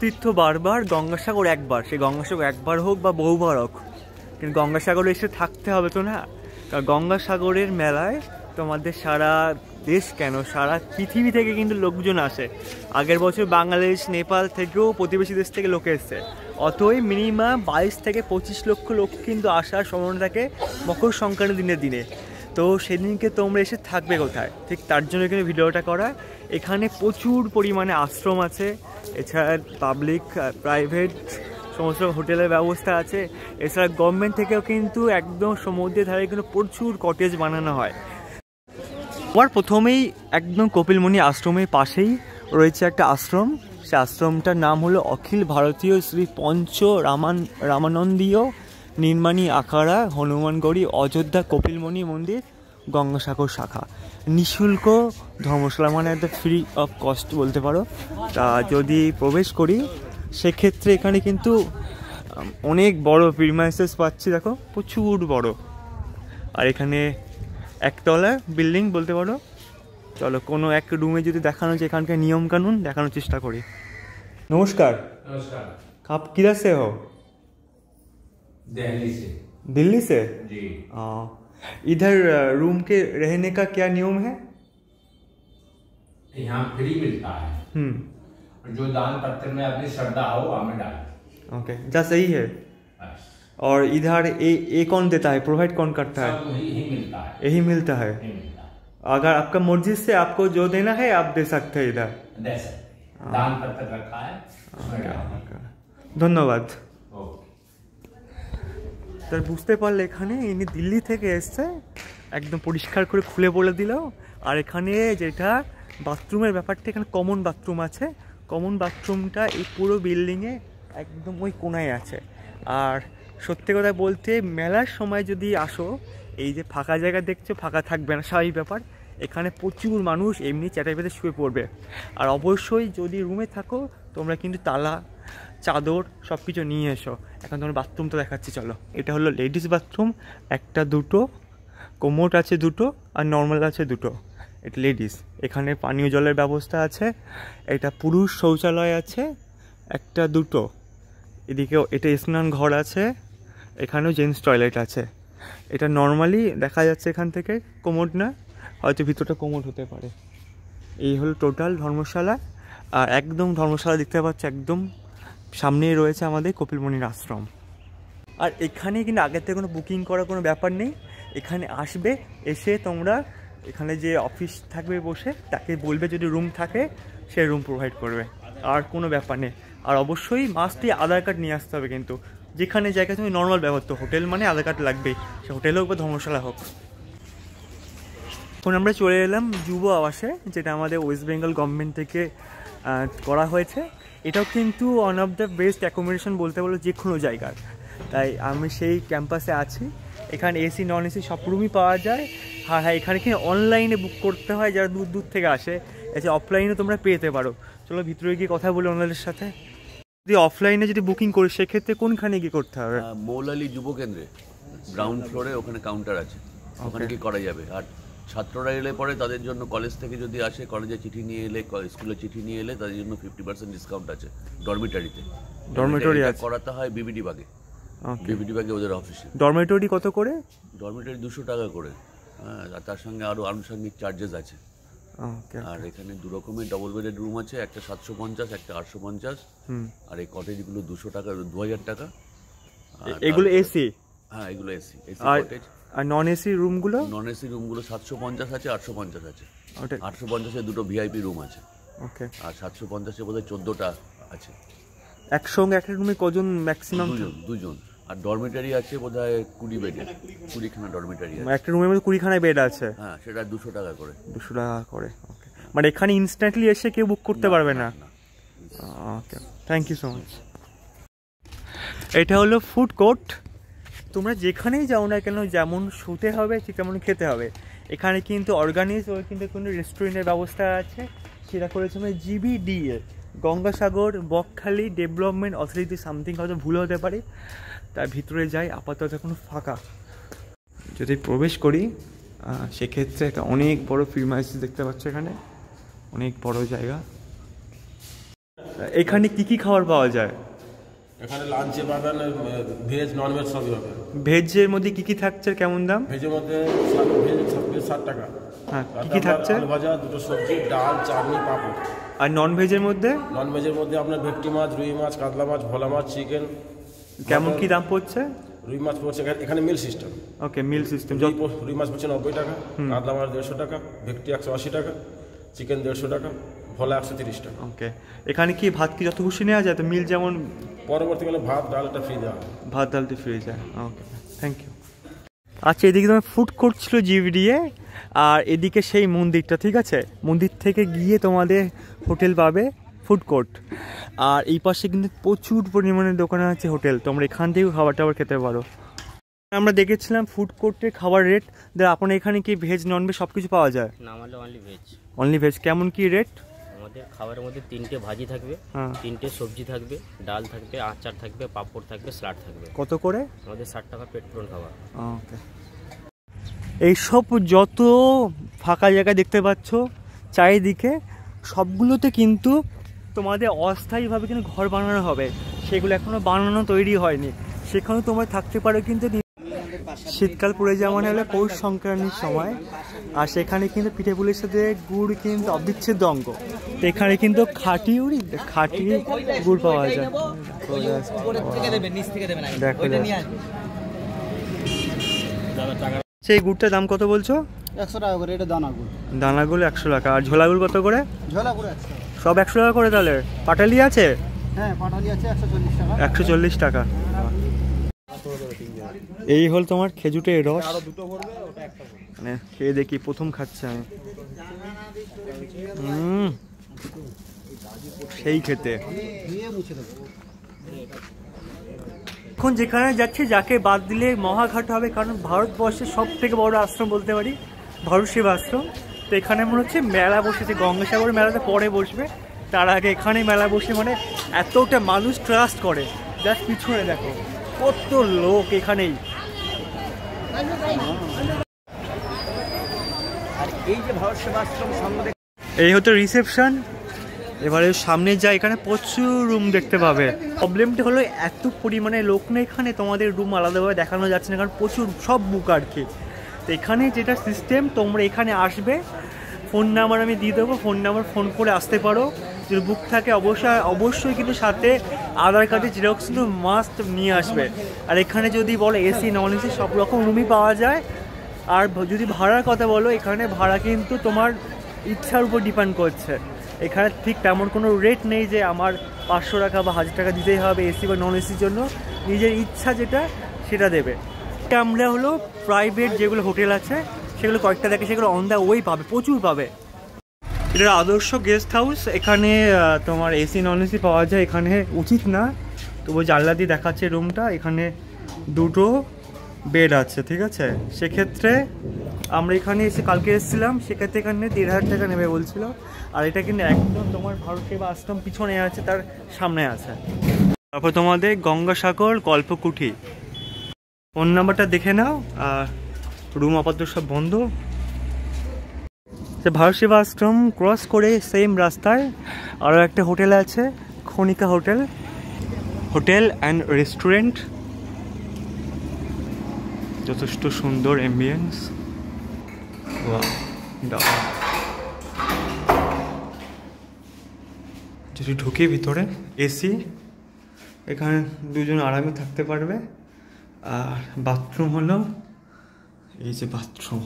তীর্থ বারবার গঙ্গাসাগর একবার সেই গঙ্গাসাগর একবার হোক বা বহুবার হোক কিন্তু গঙ্গাসাগরে এসে থাকতে হবে তো না কারণ গঙ্গাসাগরের মেলায় তোমাদের সারা দেশ কেন সারা পৃথিবী থেকে কিন্তু লোকজন আসে আগের বছর বাংলাদেশ নেপাল থেকেও প্রতিবেশী দেশ থেকে লোকে এসছে অতই মিনিমাম বাইশ থেকে পঁচিশ লক্ষ লোক কিন্তু আসার সম্ভাবনা থাকে মকর সংক্রান্তির দিনের দিনে তো সেদিনকে তোমরা এসে থাকবে কোথায় ঠিক তার জন্য এখানে ভিডিওটা করা এখানে প্রচুর পরিমাণে আশ্রম আছে এছাড়া পাবলিক প্রাইভেট সমস্ত হোটেলের ব্যবস্থা আছে এছাড়া গভর্নমেন্ট থেকেও কিন্তু একদম সমুদ্রের ধারে কিন্তু প্রচুর কটেজ বানানো হয় আমার প্রথমেই একদম কপিলমণি আশ্রমের পাশেই রয়েছে একটা আশ্রম সে আশ্রমটার নাম হলো অখিল ভারতীয় শ্রী পঞ্চ রামান রামানন্দীয় নির্মাণী আখাড়া হনুমানগড়ি অযোধ্যা কপিলমণি মন্দির গঙ্গাসাগর শাখা নিঃশুল্ক ধর্মশালা মানে একটা ফ্রি অফ কস্ট বলতে পারো তা যদি প্রবেশ করি সেক্ষেত্রে এখানে কিন্তু অনেক বড় প্রিমাইসেস পাচ্ছি দেখো প্রচুর বড় আর এখানে একতলা বিল্ডিং বলতে পারো চলো কোনো এক রুমে যদি দেখানো যে এখানকার নিয়মকানুন দেখানোর চেষ্টা করি নমস্কার নমস্কার आप किधर से दिल्ली से दिल्ली से जी इधर रूम के रहने का क्या नियम है यहाँ फ्री मिलता है हम्म। जो दान पत्र में अपनी श्रद्धा हो हमें डाल ओके जा सही है और इधर ए, ए कौन देता है प्रोवाइड कौन करता है यही मिलता है यही मिलता है अगर आपका मर्जी से आपको जो देना है आप दे सकते हैं इधर दान पत्र रखा है धन्यवाद তো বুঝতে পারলে এখানে ইনি দিল্লি থেকে এসছে একদম পরিষ্কার করে খুলে বলে দিল আর এখানে যেটা বাথরুমের ব্যাপারটা এখানে কমন বাথরুম আছে কমন বাথরুমটা এই পুরো বিল্ডিংয়ে একদম ওই কোনায় আছে আর সত্যি কথা বলতে মেলার সময় যদি আসো এই যে ফাঁকা জায়গা দেখছো ফাঁকা থাকবে না স্বাভাবিক ব্যাপার এখানে প্রচুর মানুষ এমনি চ্যাটার শুয়ে পড়বে আর অবশ্যই যদি রুমে থাকো তোমরা কিন্তু তালা চাদর সব কিছু নিয়ে এসো এখন তোমার বাথরুমটা দেখাচ্ছি চলো এটা হলো লেডিস বাথরুম একটা দুটো কোমোট আছে দুটো আর নর্মাল আছে দুটো এটা লেডিস এখানে পানীয় জলের ব্যবস্থা আছে এটা পুরুষ শৌচালয় আছে একটা দুটো এদিকেও এটা স্নান ঘর আছে এখানেও জেন্টস টয়লেট আছে এটা নর্মালি দেখা যাচ্ছে এখান থেকে কোমোট না হয়তো ভিতরটা কোমোট হতে পারে এই হলো টোটাল ধর্মশালা আর একদম ধর্মশালা দেখতে পাচ্ছ একদম সামনেই রয়েছে আমাদের কপিলমণির আশ্রম আর এখানে কিন্তু আগের থেকে কোনো বুকিং করার কোনো ব্যাপার নেই এখানে আসবে এসে তোমরা এখানে যে অফিস থাকবে বসে তাকে বলবে যদি রুম থাকে সে রুম প্রোভাইড করবে আর কোনো ব্যাপার নেই আর অবশ্যই মাস্টই আধার কার্ড নিয়ে আসতে হবে কিন্তু যেখানে জায়গায় তুমি নর্মাল ব্যবহার তো হোটেল মানে আধার কার্ড লাগবেই সে হোটেল হোক বা ধর্মশালা হোক এখন আমরা চলে এলাম যুব আবাসে যেটা আমাদের ওয়েস্ট বেঙ্গল গভর্নমেন্ট থেকে করা হয়েছে এটাও কিন্তু one of the best accommodation বলতে পারো যে কোনো জায়গার তাই আমি সেই ক্যাম্পাসে আছি এখানে এসি নন এসি সব রুমই পাওয়া যায় হ্যাঁ হ্যাঁ এখানে কি অনলাইনে বুক করতে হয় যারা দূর দূর থেকে আসে এসে অফলাইনে তোমরা পেতে পারো চলো ভিতরে গিয়ে কথা বলি ওনাদের সাথে যদি অফলাইনে যদি বুকিং করি সেক্ষেত্রে কোনখানে গিয়ে করতে হবে মৌলালি যুব কেন্দ্রে গ্রাউন্ড ফ্লোরে ওখানে কাউন্টার আছে ওখানে কি করা যাবে আর ছাত্ররা এলে পরে তাদের জন্য কলেজ থেকে যদি আসে কলেজে চিঠি নিয়ে এলে স্কুলে চিঠি নিয়ে এলে তাদের জন্য ফিফটি পার্সেন্ট ডিসকাউন্ট আছে ডরমিটারিতে ডরমিটারি করাতে হয় বিবিডি বাগে বিবিডি বাগে ওদের অফিসে ডরমিটরি কত করে ডরমিটরি দুশো টাকা করে হ্যাঁ তার সঙ্গে আরও আনুষঙ্গিক চার্জেস আছে আর এখানে দু রকমের ডবল বেডেড রুম আছে একটা সাতশো পঞ্চাশ একটা আটশো পঞ্চাশ আর এই কটেজগুলো দুশো টাকা দু হাজার টাকা এগুলো এসি হ্যাঁ এগুলো এসি এসি কটেজ আর নন এসি রুমগুলো নন এসি রুমগুলো সাতশো পঞ্চাশ আছে আটশো পঞ্চাশ আছে ওটা আটশো পঞ্চাশে দুটো ভিআইপি রুম আছে ওকে আর সাতশো পঞ্চাশে বোধহয় চোদ্দোটা আছে একসঙ্গে একটা রুমে কজন ম্যাক্সিমাম দুজন দুজন আর ডরমিটারি আছে বোধ হয় কুড়ি বেডে কুড়িখানা ডরমিটারি আছে একটা রুমের মধ্যে কুড়িখানা বেড আছে হ্যাঁ সেটা দুশো টাকা করে দুশো টাকা করে ওকে মানে এখানে ইনস্ট্যান্টলি এসে কেউ বুক করতে পারবে না okay thank you so much এটা হলো ফুড কোর্ট তোমরা যেখানেই যাও না কেন যেমন শুতে হবে ঠিক তেমন খেতে হবে এখানে কিন্তু অর্গানিক ও কিন্তু কোনো রেস্টুরেন্টের ব্যবস্থা আছে সেটা করেছে আমরা মানে GBDA Gangasagar Bakkhali development authority something হয়তো ভুল হতে পারে তার ভিতরে যাই আপাতত এখন ফাঁকা যদি প্রবেশ করি সেক্ষেত্রে একটা অনেক বড় ফিল্মাইস দেখতে পাচ্ছ এখানে অনেক বড় জায়গা এখানে কি কি খাবার পাওয়া যায় এখানে লাঞ্চে পাবেন ভেজ ননভেজ সবই হবে ভেজের মধ্যে কি কি থাকছে কেমন দাম ভেজের মধ্যে ভেজ ছাব্বিশ ষাট টাকা হ্যাঁ কি কি থাকছে আলু ভাজা দুটো সবজি ডাল চাটনি পাঁপড় আর নন ভেজের মধ্যে নন ভেজের মধ্যে আপনার ভেটকি মাছ রুই মাছ কাতলা মাছ ভোলা মাছ চিকেন কেমন কি দাম পড়ছে রুই মাছ পড়ছে এখানে মিল সিস্টেম ওকে মিল সিস্টেম রুই মাছ পড়ছে নব্বই টাকা কাতলা মাছ দেড়শো টাকা ভেটকি একশো আশি টাকা চিকেন দেড়শো টাকা ভোলা একশো তিরিশ ওকে এখানে কি ভাত কি যত খুশি নেওয়া যায় তো মিল যেমন পরবর্তীকালে ভাত ডালটা ফ্রি দেওয়া ভাত ডালটা ফ্রি যায় ওকে থ্যাংক ইউ আচ্ছা এদিকে তোমার ফুড কোর্ট ছিল জিবিডিএ আর এদিকে সেই মন্দিরটা ঠিক আছে মন্দির থেকে গিয়ে তোমাদের হোটেল পাবে ফুড কোর্ট আর এই পাশে কিন্তু প্রচুর পরিমাণে দোকানে আছে হোটেল তোমরা এখান থেকেও খাবার টাবার খেতে পারো আমরা দেখেছিলাম ফুড কোর্টের খাবার রেট দেখ আপনার এখানে কি ভেজ নন ভেজ সব কিছু পাওয়া যায় না অনলি ভেজ অনলি ভেজ কেমন কি রেট খাবারের মধ্যে তিনটে ভাজি থাকবে হ্যাঁ। তিনটে সবজি থাকবে ডাল থাকবে আচার থাকবে পাপড় থাকবে স্যালাড থাকবে কত করে আমাদের ষাট টাকা পেট পূরণ খাবার এইসব যত ফাঁকা জায়গা দেখতে পাচ্ছ চারিদিকে সবগুলোতে কিন্তু তোমাদের অস্থায়ীভাবে কিন্তু ঘর বানানো হবে সেগুলো এখনও বানানো তৈরি হয়নি সেখানে তোমরা থাকতে পারো কিন্তু শীতকাল পড়ে যাওয়া মানে হলো পৌষ সংক্রান্তির সময় আর সেখানে কিন্তু পিঠেপুলির সাথে গুড় কিন্তু অবিচ্ছেদ্য অঙ্গ এখানে কিন্তু খাটি উড়ি খাটি গুড় পাওয়া যায় দেখো সেই গুড়টার দাম কত বলছো একশো টাকা করে এটা দানাগুল দানাগুল একশো টাকা আর ঝোলা গুড় কত করে ঝোলাগুল সব একশো টাকা করে তাহলে পাটালি আছে হ্যাঁ পাটালি আছে একশো চল্লিশ টাকা একশো চল্লিশ টাকা এই হল তোমার খেজুটের রস মানে খেয়ে দেখি প্রথম খাচ্ছে আমি সেই খেতে এখন যেখানে যাচ্ছি যাকে বাদ দিলে মহাঘাট হবে কারণ ভারতবর্ষের সব থেকে বড় আশ্রম বলতে পারি ভারত সেবা আশ্রম তো এখানে মনে হচ্ছে মেলা বসেছে গঙ্গাসাগর মেলাতে পরে বসবে তার আগে এখানে মেলা বসে মানে এতটা মানুষ ট্রাস্ট করে জাস্ট পিছনে দেখো কত লোক এখানেই এই যে এই হতো রিসেপশন এবারে সামনে যা এখানে প্রচুর রুম দেখতে পাবে প্রবলেমটি হলো এত পরিমাণে লোক না এখানে তোমাদের রুম আলাদাভাবে দেখানো যাচ্ছে না কারণ প্রচুর সব বুক আর কি তো এখানে যেটা সিস্টেম তোমরা এখানে আসবে ফোন নাম্বার আমি দিয়ে দেবো ফোন নাম্বার ফোন করে আসতে পারো যদি বুক থাকে অবশ্যই অবশ্যই কিন্তু সাথে আধার কার্ডে শুধু মাস্ট নিয়ে আসবে আর এখানে যদি বলো এসি নন এসি সব রকম রুমই পাওয়া যায় আর যদি ভাড়ার কথা বলো এখানে ভাড়া কিন্তু তোমার ইচ্ছার উপর ডিপেন্ড করছে এখানে ঠিক তেমন কোনো রেট নেই যে আমার পাঁচশো টাকা বা হাজার টাকা দিতেই হবে এসি বা নন এসির জন্য নিজের ইচ্ছা যেটা সেটা দেবে ক্যামরা হলো প্রাইভেট যেগুলো হোটেল আছে সেগুলো কয়েকটা দেখে সেগুলো অন দ্য ওয়ে পাবে প্রচুর পাবে এটা আদর্শ গেস্ট হাউস এখানে তোমার এসি নন এসি পাওয়া যায় এখানে উচিত না তবু জানলা দিয়ে দেখাচ্ছে রুমটা এখানে দুটো বেড আছে ঠিক আছে সেক্ষেত্রে আমরা এখানে এসে কালকে এসেছিলাম সেক্ষেত্রে এখানে দেড় হাজার টাকা নেবে বলছিল আর এটা কিন্তু একদম তোমার ভারত সেবা আশ্রম পিছনে আছে তার সামনে আছে তারপর তোমাদের গঙ্গাসাগর গল্পকুঠি ফোন নাম্বারটা দেখে নাও আর রুম আপাতত সব বন্ধ ভারসিভাশ্রম ক্রস করে সেম রাস্তায় আরও একটা হোটেল আছে Khanika hotel hotel and restaurant যথেষ্ট সুন্দর অ্যাম্বিয়েন্স যদি ঢুকি ভিতরে এসি এখানে দুজন আরামে থাকতে পারবে আর বাথরুম হলো এই যে বাথরুম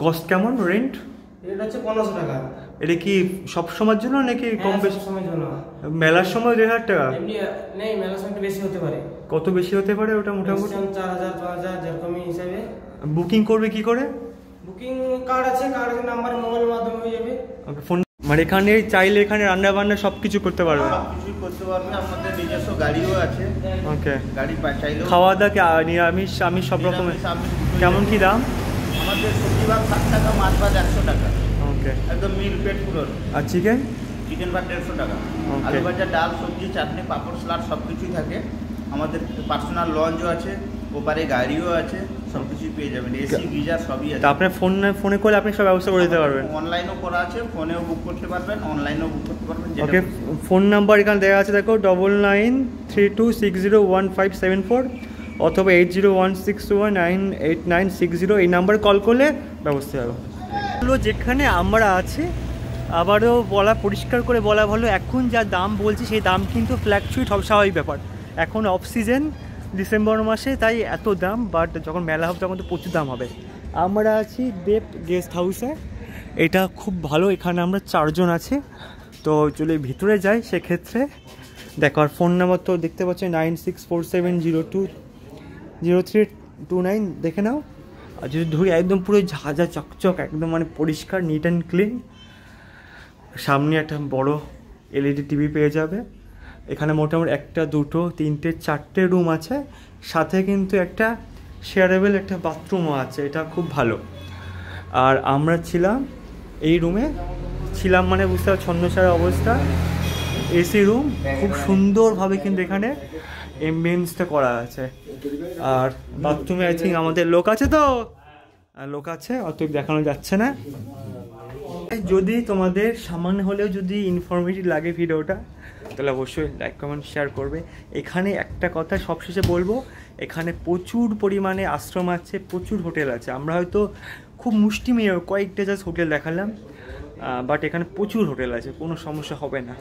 কস্ট কেমন রেন্ট এটা হচ্ছে পনেরোশো টাকা এটা কি সব সময়ের জন্য নাকি হ্যাঁ, কম বেশি সময়ের জন্য মেলার সময় দেড় হাজার টাকা নেই মেলার সময় বেশি হতে পারে কত বেশি হতে পারে ওটা মোটামুটি চার হাজার পাঁচ হাজার যেরকমই হিসাবে বুকিং করবে কি করে বুকিং কার্ড আছে কার্ড নাম্বার মোবাইলের মাধ্যমে হয়ে যাবে ফোন মানে এখানে চাইলে এখানে রান্না বান্না সব কিছু করতে পারবে হ্যাঁ, কিছু করতে পারবে আমাদের নিজস্ব গাড়িও আছে ওকে গাড়ি চাইলে খাওয়া দাওয়া কি নিরামিষ আমি সব রকমের কেমন কি দাম আমাদের প্রতিভাগ ষাট টাকা মাছ ভাত একশো টাকা ওকে একদম মিল পেট পুরনো আর চিকেন চিকেন ভাত দেড়শো টাকা আলু ভাজা ডাল সবজি চাটনি পাঁপড় স্যালাড সব কিছুই থাকে আমাদের পার্সোনাল লঞ্চও আছে ওপারে গাড়িও আছে সব কিছুই পেয়ে যাবেন এসি গিজার সবই আছে আপনার ফোনে ফোনে করলে আপনি সব ব্যবস্থা করে দিতে পারবেন অনলাইনও করা আছে ফোনেও বুক করতে পারবেন অনলাইনেও বুক করতে পারবেন ওকে ফোন নাম্বার এখানে দেওয়া আছে দেখো double nine three two six zero one five seven four অথবা eight zero one six one nine eight nine six zero এই নাম্বারে কল করলে ব্যবস্থা হবে যেখানে আমরা আছি আবারও বলা পরিষ্কার করে বলা ভালো এখন যা দাম বলছি সেই দাম কিন্তু ফ্ল্যাকচুয়েট হবে স্বাভাবিক ব্যাপার এখন অফ ডিসেম্বর মাসে তাই এত দাম বাট যখন মেলা হবে তখন তো প্রচুর দাম হবে আমরা আছি দেব গেস্ট হাউসে এটা খুব ভালো এখানে আমরা চারজন আছি তো চলে ভিতরে যাই সেক্ষেত্রে দেখো আর ফোন নাম্বার তো দেখতে পাচ্ছি nine six four seven zero two zero three two nine দেখে নাও আর যদি ধুই একদম পুরো ঝাঁঝা চকচক একদম মানে পরিষ্কার নিট অ্যান্ড ক্লিন সামনে একটা বড় এলইডি টিভি e পেয়ে যাবে এখানে মোটামুটি একটা দুটো তিনটে চারটে রুম আছে সাথে কিন্তু একটা শেয়ারেবল একটা বাথরুমও আছে এটা খুব ভালো আর আমরা ছিলাম এই রুমে ছিলাম মানে বুঝতে পারছি ছন্নসারা অবস্থা এসি রুম খুব সুন্দরভাবে কিন্তু এখানে এমবিয়েন্সটা করা আছে আর বাথরুমে আই থিঙ্ক আমাদের লোক আছে তো লোক আছে অতএব দেখানো যাচ্ছে না যদি তোমাদের সামান্য হলেও যদি ইনফরমেটিভ লাগে ভিডিওটা তাহলে অবশ্যই লাইক কমেন্ট শেয়ার করবে এখানে একটা কথা সবশেষে বলবো এখানে প্রচুর পরিমাণে আশ্রম আছে প্রচুর হোটেল আছে আমরা হয়তো খুব মুষ্টিমেয় কয়েকটা জাস্ট হোটেল দেখালাম বাট এখানে প্রচুর হোটেল আছে কোনো সমস্যা হবে না